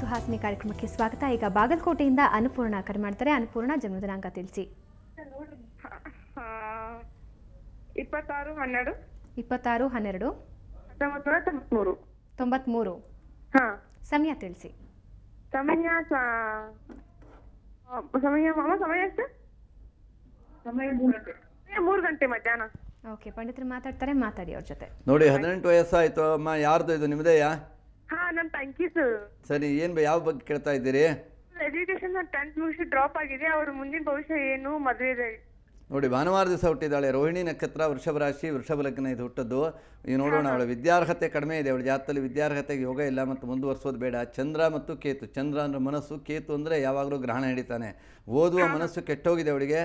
ಸುಹಾಸಿನಿ ಕಾರ್ಯಕ್ರಮಕ್ಕೆ ಸ್ವಾಗತ ಈಗ ಬಾಗಲಕೋಟೆಯಿಂದ ಅನ್ನಪೂರ್ಣ ಕರೆ ಮಾಡ್ತಾರೆ ಅನ್ನಪೂರ್ಣ ಜನ್ಮ ದಿನಾಂಕ ತಿಳಿಸಿ ಇಪ್ಪತ್ತಾರು ಹನ್ನೆರಡು ಇಪ್ಪತ್ತಾರು ಹನ್ನೆರಡು ತೊಂಬತ್ಮೂರು ಸಮಯ ತಿಳಿಸಿ ಸಮಯ ಸಮಯ ಮಾಮ ಸಮಯ ಎಷ್ಟು ಸಮಯ ಮೂರು ಗಂಟೆ ಮಧ್ಯಾಹ್ನ ಓಕೆ ಪಂಡಿತರು ಮಾತಾಡ್ತಾರೆ ಮಾತಾಡಿ ಅವ್ರ ಜೊತೆ ನೋಡಿ ಹದಿನೆಂಟು ವಯಸ್ಸಾಯ್ತು ಅಮ್ಮ ಯಾರ್ದು ಇದು ನಿಮ್ದೇಯಾ ಸರಿ ಏನ್ ಯಾವ ಬಗ್ಗೆ ಕೇಳ್ತಾ ಇದ್ದೀರಿ ಎಜುಕೇಶನ್ ಡ್ರಾಪ್ ಆಗಿದೆ ಅವ್ರ ಮುಂದಿನ ಭವಿಷ್ಯ ಏನು ನೋಡಿ ಭಾನುವಾರ ದಿವಸ ಹುಟ್ಟಿದ್ದಾಳೆ ರೋಹಿಣಿ ನಕ್ಷತ್ರ ವೃಷಭ ರಾಶಿ ವೃಷಭ ಲಗ್ನ ಇದು ಹುಟ್ಟದ್ದು ಈಗ ನೋಡೋಣ ಅವಳ ವಿದ್ಯಾರ್ಹತೆ ಕಡಿಮೆ ಇದೆ ಅವಳ ಜಾತಲ್ಲಿ ವಿದ್ಯಾರ್ಹತೆಗೆ ಯೋಗ ಇಲ್ಲ ಮತ್ತು ಮುಂದುವರ್ಸೋದು ಬೇಡ ಚಂದ್ರ ಮತ್ತು ಕೇತು ಚಂದ್ರ ಅಂದ್ರೆ ಮನಸ್ಸು ಕೇತು ಅಂದ್ರೆ ಯಾವಾಗಲೂ ಗ್ರಹಣ ಹಿಡಿತಾನೆ ಓದುವ ಮನಸ್ಸು ಕೆಟ್ಟೋಗಿದೆ ಅವಳಿಗೆ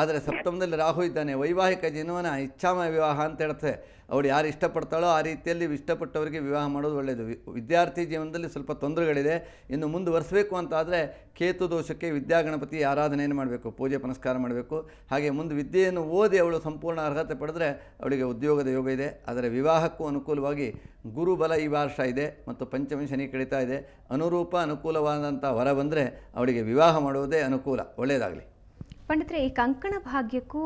ಆದರೆ ಸಪ್ತಮದಲ್ಲಿ ರಾಹು ಇದ್ದಾನೆ ವೈವಾಹಿಕ ಜೀವನ ಇಚ್ಛಾಮಯ ವಿವಾಹ ಅಂತ ಹೇಳ್ತಾರೆ ಅವಳು ಯಾರು ಇಷ್ಟಪಡ್ತಾಳೋ ಆ ರೀತಿಯಲ್ಲಿ ಇಷ್ಟಪಟ್ಟವರಿಗೆ ವಿವಾಹ ಮಾಡೋದು ಒಳ್ಳೆಯದು ವಿದ್ಯಾರ್ಥಿ ಜೀವನದಲ್ಲಿ ಸ್ವಲ್ಪ ತೊಂದರೆಗಳಿದೆ ಇನ್ನು ಮುಂದುವರಿಸಬೇಕು ಅಂತಾದರೆ ಕೇತು ದೋಷಕ್ಕೆ ವಿದ್ಯಾಗಣಪತಿ ಆರಾಧನೆಯನ್ನು ಮಾಡಬೇಕು ಪೂಜೆ ಪುನಸ್ಕಾರ ಮಾಡಬೇಕು ಹಾಗೆ ಮುಂದೆ ವಿದ್ಯೆಯನ್ನು ಓದಿ ಅವಳು ಸಂಪೂರ್ಣ ಅರ್ಹತೆ ಪಡೆದರೆ ಅವಳಿಗೆ ಉದ್ಯೋಗದ ಯೋಗ ಇದೆ ಆದರೆ ವಿವಾಹಕ್ಕೂ ಅನುಕೂಲವಾಗಿ ಗುರುಬಲ ಈ ವರ್ಷ ಇದೆ ಮತ್ತು ಪಂಚಮ ಶನಿ ಕಡಿತಾ ಇದೆ ಅನುರೂಪ ಅನುಕೂಲವಾದಂಥ ವರ ಬಂದರೆ ಅವಳಿಗೆ ವಿವಾಹ ಮಾಡುವುದೇ ಅನುಕೂಲ ಒಳ್ಳೆಯದಾಗಲಿ ಪಂಡಿತರೆ ಈ ಕಂಕಣ ಭಾಗ್ಯಕ್ಕೂ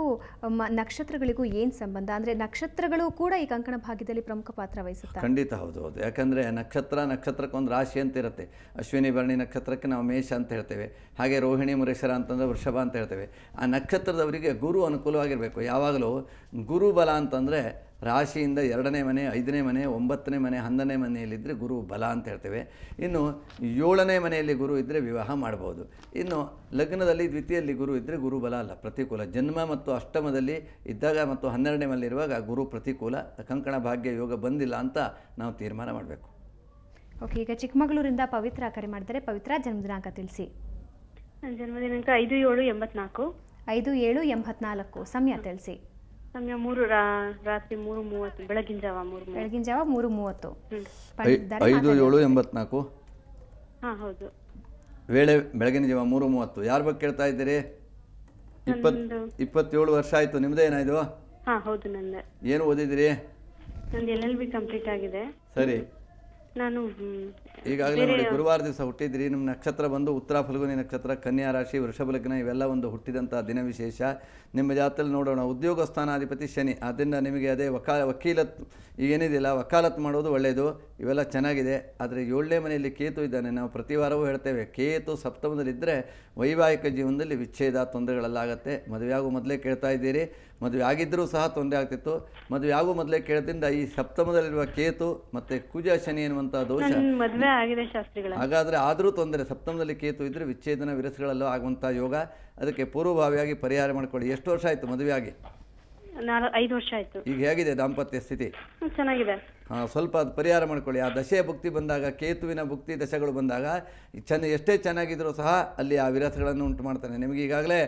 ನಕ್ಷತ್ರಗಳಿಗೂ ಏನು ಸಂಬಂಧ ಅಂದರೆ ನಕ್ಷತ್ರಗಳು ಕೂಡ ಈ ಕಂಕಣ ಭಾಗ್ಯದಲ್ಲಿ ಪ್ರಮುಖ ಪಾತ್ರ ವಹಿಸುತ್ತೆ ಖಂಡಿತ ಹೌದು ಹೌದು ಯಾಕಂದರೆ ನಕ್ಷತ್ರ ನಕ್ಷತ್ರಕ್ಕೊಂದು ರಾಶಿ ಅಂತ ಇರುತ್ತೆ ಅಶ್ವಿನಿ ಭರಣಿ ನಕ್ಷತ್ರಕ್ಕೆ ನಾವು ಮೇಷ ಅಂತ ಹೇಳ್ತೇವೆ ಹಾಗೆ ರೋಹಿಣಿ ಮುರೇಶ್ವರ ಅಂತಂದರೆ ವೃಷಭ ಅಂತ ಹೇಳ್ತೇವೆ ಆ ನಕ್ಷತ್ರದವರಿಗೆ ಗುರು ಅನುಕೂಲವಾಗಿರಬೇಕು ಯಾವಾಗಲೂ ಗುರುಬಲ ಅಂತಂದರೆ ರಾಶಿಯಿಂದ ಎರಡನೇ ಮನೆ ಐದನೇ ಮನೆ ಒಂಬತ್ತನೇ ಮನೆ ಹನ್ನೊಂದನೇ ಮನೆಯಲ್ಲಿದ್ದರೆ ಗುರು ಬಲ ಅಂತ ಹೇಳ್ತೇವೆ ಇನ್ನು ಏಳನೇ ಮನೆಯಲ್ಲಿ ಗುರು ಇದ್ದರೆ ವಿವಾಹ ಮಾಡ್ಬೋದು ಇನ್ನು ಲಗ್ನದಲ್ಲಿ ದ್ವಿತೀಯಲ್ಲಿ ಗುರು ಇದ್ದರೆ ಗುರು ಬಲ ಅಲ್ಲ ಪ್ರತಿಕೂಲ ಜನ್ಮ ಮತ್ತು ಅಷ್ಟಮದಲ್ಲಿ ಇದ್ದಾಗ ಮತ್ತು ಹನ್ನೆರಡನೇ ಮನೆಯಲ್ಲಿರುವಾಗ ಗುರು ಪ್ರತಿಕೂಲ ಕಂಕಣ ಭಾಗ್ಯ ಯೋಗ ಬಂದಿಲ್ಲ ಅಂತ ನಾವು ತೀರ್ಮಾನ ಮಾಡಬೇಕು ಓಕೆ ಈಗ ಚಿಕ್ಕಮಗಳೂರಿಂದ ಪವಿತ್ರ ಕರೆ ಮಾಡ್ತಾರೆ ಪವಿತ್ರ ಜನ್ಮದಿನಾಂಕ ತಿಳಿಸಿ ಜನ್ಮದಿನಾಂಕ ಐದು ಏಳು ಎಂಬತ್ನಾಲ್ಕು ಐದು ಏಳು ಎಂಬತ್ನಾಲ್ಕು ಸಮಯ ತಿಳಿಸಿ ಸಮಯ ಮೂರು ರಾತ್ರಿ ಮೂರು ಮೂವತ್ತು ಬೆಳಗಿನ ಜಾವ ಮೂರು ಬೆಳಗಿನ ಜಾವ ಮೂರು ಮೂವತ್ತು ಐದು ಏಳು ಎಂಬತ್ನಾಲ್ಕು ಹಾಂ ಹೌದು ವೇಳೆ ಬೆಳಗಿನ ಜಾವ ಮೂರು ಮೂವತ್ತು ಯಾರ ಬಗ್ಗೆ ಕೇಳ್ತಾ ಇದ್ದೀರಿ ಇಪ್ಪತ್ ಇಪ್ಪತ್ತೇಳು ವರ್ಷ ಆಯ್ತು ನಿಮ್ದೇ ಏನಾಯ್ತು ಏನು ಓದಿದ್ರಿ ನಂದು ಎಲ್ ಬಿ ಕಂಪ್ಲೀಟ್ ಆಗಿದೆ ಸರಿ ನಾನು ಈಗಾಗಲೇ ನೋಡಿ ಗುರುವಾರ ದಿವಸ ಹುಟ್ಟಿದ್ರಿ ನಿಮ್ಮ ನಕ್ಷತ್ರ ಬಂದು ಉತ್ತರ ಫಲ್ಗುನಿ ನಕ್ಷತ್ರ ಕನ್ಯಾ ರಾಶಿ ವೃಷಭ ಲಗ್ನ ಇವೆಲ್ಲ ಒಂದು ಹುಟ್ಟಿದಂಥ ದಿನ ವಿಶೇಷ ನಿಮ್ಮ ಜಾತ್ರೆ ನೋಡೋಣ ಉದ್ಯೋಗ ಸ್ಥಾನಾಧಿಪತಿ ಶನಿ ಆದ್ದರಿಂದ ನಿಮಗೆ ಅದೇ ವಕಾ ವಕೀಲತ್ ಏನಿದೆಯಲ್ಲ ವಕಾಲತ್ ಮಾಡೋದು ಒಳ್ಳೆಯದು ಇವೆಲ್ಲ ಚೆನ್ನಾಗಿದೆ ಆದರೆ ಏಳನೇ ಮನೆಯಲ್ಲಿ ಕೇತು ಇದ್ದಾನೆ ನಾವು ಪ್ರತಿವಾರವೂ ಹೇಳ್ತೇವೆ ಕೇತು ಸಪ್ತಮದಲ್ಲಿದ್ದರೆ ವೈವಾಹಿಕ ಜೀವನದಲ್ಲಿ ವಿಚ್ಛೇದ ತೊಂದರೆಗಳೆಲ್ಲ ಆಗುತ್ತೆ ಮದುವೆಯಾಗುವ ಮೊದಲೇ ಕೇಳ್ತಾ ಇದ್ದೀರಿ ಮದುವೆ ಆಗಿದ್ದರೂ ಸಹ ತೊಂದರೆ ಆಗ್ತಿತ್ತು ಮದುವೆ ಆಗುವ ಮೊದಲೇ ಕೇಳದಿಂದ ಈ ಸಪ್ತಮದಲ್ಲಿರುವ ಕೇತು ಮತ್ತೆ ಕುಜ ಶನಿ ಎನ್ನುವಂತಹ ದೋಷ ಹಾಗಾದ್ರೆ ಆದರೂ ತೊಂದರೆ ಸಪ್ತಮದಲ್ಲಿ ಕೇತು ಇದ್ರೆ ವಿಚ್ಛೇದನ ವಿರಸಗಳಲ್ಲೂ ಆಗುವಂತಹ ಯೋಗ ಅದಕ್ಕೆ ಪೂರ್ವಭಾವಿಯಾಗಿ ಪರಿಹಾರ ಮಾಡ್ಕೊಳ್ಳಿ ಎಷ್ಟು ವರ್ಷ ಆಯ್ತು ಮದುವೆ ಆಗಿ ಐದು ವರ್ಷ ಆಯ್ತು ಈಗ ಹೇಗಿದೆ ದಾಂಪತ್ಯ ಸ್ಥಿತಿ ಚೆನ್ನಾಗಿದೆ ಸ್ವಲ್ಪ ಪರಿಹಾರ ಮಾಡ್ಕೊಳ್ಳಿ ಆ ದಶೆಯ ಭುಕ್ತಿ ಬಂದಾಗ ಕೇತುವಿನ ಭುಕ್ತಿ ದಶೆಗಳು ಬಂದಾಗ ಚೆನ್ನ ಎಷ್ಟೇ ಚೆನ್ನಾಗಿದ್ದರೂ ಸಹ ಅಲ್ಲಿ ಆ ವಿರಸಗಳನ್ನು ಉಂಟು ಮಾಡ್ತಾನೆ ನಿಮಗೆ ಈಗಾಗಲೇ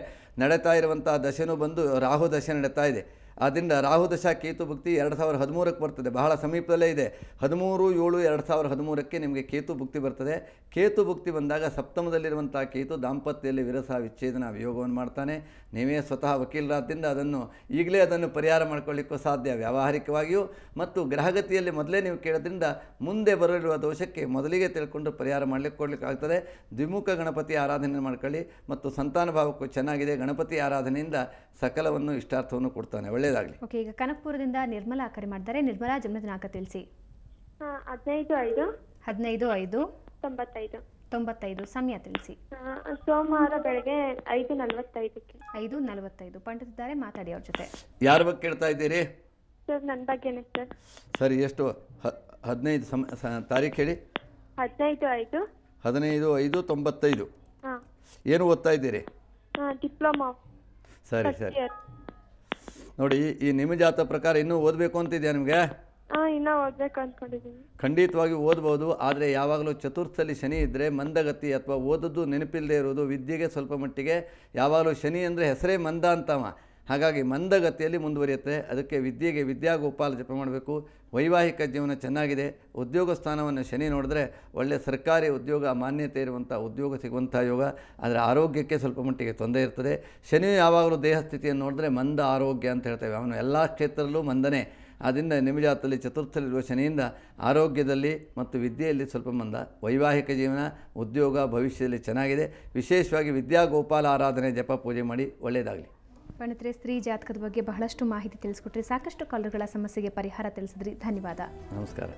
ನಡೀತಾ ಇರುವಂಥ ದಶೆನೂ ಬಂದು ರಾಹು ದಶೆ ನಡೀತಾ ಇದೆ ಆದ್ದರಿಂದ ರಾಹು ದಶಾ ಕೇತು ಭಕ್ತಿ ಎರಡು ಸಾವಿರದ ಹದಿಮೂರಕ್ಕೆ ಬರ್ತದೆ ಬಹಳ ಸಮೀಪದಲ್ಲೇ ಇದೆ ಹದಿಮೂರು ಏಳು ಎರಡು ಸಾವಿರದ ಹದಿಮೂರಕ್ಕೆ ನಿಮಗೆ ಕೇತು ಭುಕ್ತಿ ಬರ್ತದೆ ಕೇತು ಭುಕ್ತಿ ಬಂದಾಗ ಸಪ್ತಮದಲ್ಲಿರುವಂಥ ಕೇತು ದಾಂಪತ್ಯದಲ್ಲಿ ವಿರಸ ವಿಚ್ಛೇದನ ವಿಯೋಗವನ್ನು ಮಾಡ್ತಾನೆ ನೀವೇ ಸ್ವತಃ ವಕೀಲರಾದ್ದರಿಂದ ಅದನ್ನು ಈಗಲೇ ಅದನ್ನು ಪರಿಹಾರ ಮಾಡಿಕೊಳ್ಳಿಕ್ಕೂ ಸಾಧ್ಯ ವ್ಯಾವಹಾರಿಕವಾಗಿಯೂ ಮತ್ತು ಗ್ರಹಗತಿಯಲ್ಲಿ ಮೊದಲೇ ನೀವು ಕೇಳೋದ್ರಿಂದ ಮುಂದೆ ಬರಲಿರುವ ದೋಷಕ್ಕೆ ಮೊದಲಿಗೆ ತಿಳ್ಕೊಂಡು ಪರಿಹಾರ ಮಾಡಲಿಕ್ಕೆ ಕೊಡಲಿಕ್ಕಾಗ್ತದೆ ದ್ವಿಮುಖ ಗಣಪತಿ ಆರಾಧನೆ ಮಾಡ್ಕೊಳ್ಳಿ ಮತ್ತು ಸಂತಾನ ಭಾವಕ್ಕೂ ಚೆನ್ನಾಗಿದೆ ಗಣಪತಿ ಆರಾಧನೆಯಿಂದ ಸಕಲವನ್ನು ಇಷ್ಟಾರ್ಥವನ್ನು ಕೊಡ್ತಾನೆ ಒಳ್ಳೆಯ ಒಳ್ಳೆಯದಾಗಲಿ ಓಕೆ ಈಗ ಕನಕಪುರದಿಂದ ನಿರ್ಮಲಾ ಕರೆ ಮಾಡ್ತಾರೆ ನಿರ್ಮಲಾ ಜನ್ಮ ದಿನಾಂಕ ತಿಳಿಸಿ ಹದಿನೈದು ಐದು ಹದಿನೈದು ಐದು ತೊಂಬತ್ತೈದು ತೊಂಬತ್ತೈದು ಸಮಯ ತಿಳಿಸಿ ಸೋಮವಾರ ಬೆಳಗ್ಗೆ ಐದು ನಲವತ್ತೈದಕ್ಕೆ ಐದು ನಲವತ್ತೈದು ಪಂಡಿತಿದ್ದಾರೆ ಮಾತಾಡಿ ಅವ್ರ ಜೊತೆ ಯಾರ ಬಗ್ಗೆ ಕೇಳ್ತಾ ಇದ್ದೀರಿ ಸರ್ ನನ್ನ ಬಗ್ಗೆನೇ ಸರ್ ಸರಿ ಎಷ್ಟು ಹದಿನೈದು ಸಮ ತಾರೀಕು ಹೇಳಿ ಹದಿನೈದು ಐದು ಹದಿನೈದು ಐದು ತೊಂಬತ್ತೈದು ಏನು ಓದ್ತಾ ಇದ್ದೀರಿ ಡಿಪ್ಲೊಮಾ ಸರಿ ಸರಿ ನೋಡಿ ಈ ನಿಮಜಾತ ಪ್ರಕಾರ ಇನ್ನೂ ಓದಬೇಕು ಅಂತಿದೆಯಾ ನಿಮಗೆ ಖಂಡಿತವಾಗಿ ಓದಬಹುದು ಆದರೆ ಯಾವಾಗಲೂ ಚತುರ್ಥದಲ್ಲಿ ಶನಿ ಇದ್ದರೆ ಮಂದಗತಿ ಅಥವಾ ಓದದ್ದು ನೆನಪಿಲ್ಲದೆ ಇರೋದು ವಿದ್ಯೆಗೆ ಸ್ವಲ್ಪ ಮಟ್ಟಿಗೆ ಯಾವಾಗಲೂ ಶನಿ ಅಂದರೆ ಹೆಸರೇ ಮಂದ ಅಂತವ ಹಾಗಾಗಿ ಮಂದಗತಿಯಲ್ಲಿ ಮುಂದುವರಿಯುತ್ತೆ ಅದಕ್ಕೆ ವಿದ್ಯೆಗೆ ವಿದ್ಯಾಗೋಪಾಲ ಜಪ ಮಾಡಬೇಕು ವೈವಾಹಿಕ ಜೀವನ ಚೆನ್ನಾಗಿದೆ ಉದ್ಯೋಗ ಸ್ಥಾನವನ್ನು ಶನಿ ನೋಡಿದ್ರೆ ಒಳ್ಳೆ ಸರ್ಕಾರಿ ಉದ್ಯೋಗ ಮಾನ್ಯತೆ ಇರುವಂಥ ಉದ್ಯೋಗ ಸಿಗುವಂಥ ಯೋಗ ಆದರೆ ಆರೋಗ್ಯಕ್ಕೆ ಸ್ವಲ್ಪ ಮಟ್ಟಿಗೆ ತೊಂದರೆ ಇರ್ತದೆ ಶನಿ ಯಾವಾಗಲೂ ದೇಹ ಸ್ಥಿತಿಯನ್ನು ನೋಡಿದ್ರೆ ಮಂದ ಆರೋಗ್ಯ ಅಂತ ಹೇಳ್ತೇವೆ ಅವನು ಎಲ್ಲ ಕ್ಷೇತ್ರದಲ್ಲೂ ಮಂದನೆ ಆದ್ದರಿಂದ ನಿಮಿಜಾತದಲ್ಲಿ ಚತುರ್ಥಲ್ಲಿರುವ ಶನಿಯಿಂದ ಆರೋಗ್ಯದಲ್ಲಿ ಮತ್ತು ವಿದ್ಯೆಯಲ್ಲಿ ಸ್ವಲ್ಪ ಮಂದ ವೈವಾಹಿಕ ಜೀವನ ಉದ್ಯೋಗ ಭವಿಷ್ಯದಲ್ಲಿ ಚೆನ್ನಾಗಿದೆ ವಿಶೇಷವಾಗಿ ವಿದ್ಯಾಗೋಪಾಲ ಆರಾಧನೆ ಜಪ ಪೂಜೆ ಮಾಡಿ ಒಳ್ಳೆಯದಾಗಲಿ ಪಣಿತ್ರೆ ಸ್ತ್ರೀ ಜಾತಕದ ಬಗ್ಗೆ ಬಹಳಷ್ಟು ಮಾಹಿತಿ ತಿಳಿಸ್ಕೊಟ್ರಿ ಸಾಕಷ್ಟು ಕಾಲರ್ಗಳ ಸಮಸ್ಯೆಗೆ ಪರಿಹಾರ ತಿಳಿಸಿದ್ರಿ ಧನ್ಯವಾದ ನಮಸ್ಕಾರ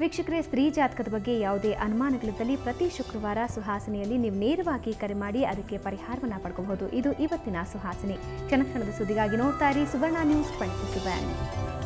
ವೀಕ್ಷಕರೇ ಸ್ತ್ರೀ ಜಾತಕದ ಬಗ್ಗೆ ಯಾವುದೇ ಅನುಮಾನಗಳಿದ್ದಲ್ಲಿ ಪ್ರತಿ ಶುಕ್ರವಾರ ಸುಹಾಸನೆಯಲ್ಲಿ ನೀವು ನೇರವಾಗಿ ಕರೆ ಮಾಡಿ ಅದಕ್ಕೆ ಪರಿಹಾರವನ್ನು ಪಡ್ಕೋಬಹುದು ಇದು ಇವತ್ತಿನ ಸುಹಾಸನೆ ಕ್ಷಣ ಕ್ಷಣದ ಸುದ್ದಿಗಾಗಿ ನೋಡ್ತಾ ಇರಿ ಸುವರ್ಣ ನ್ಯೂಸ್ ಟ್ವೆಂಟಿ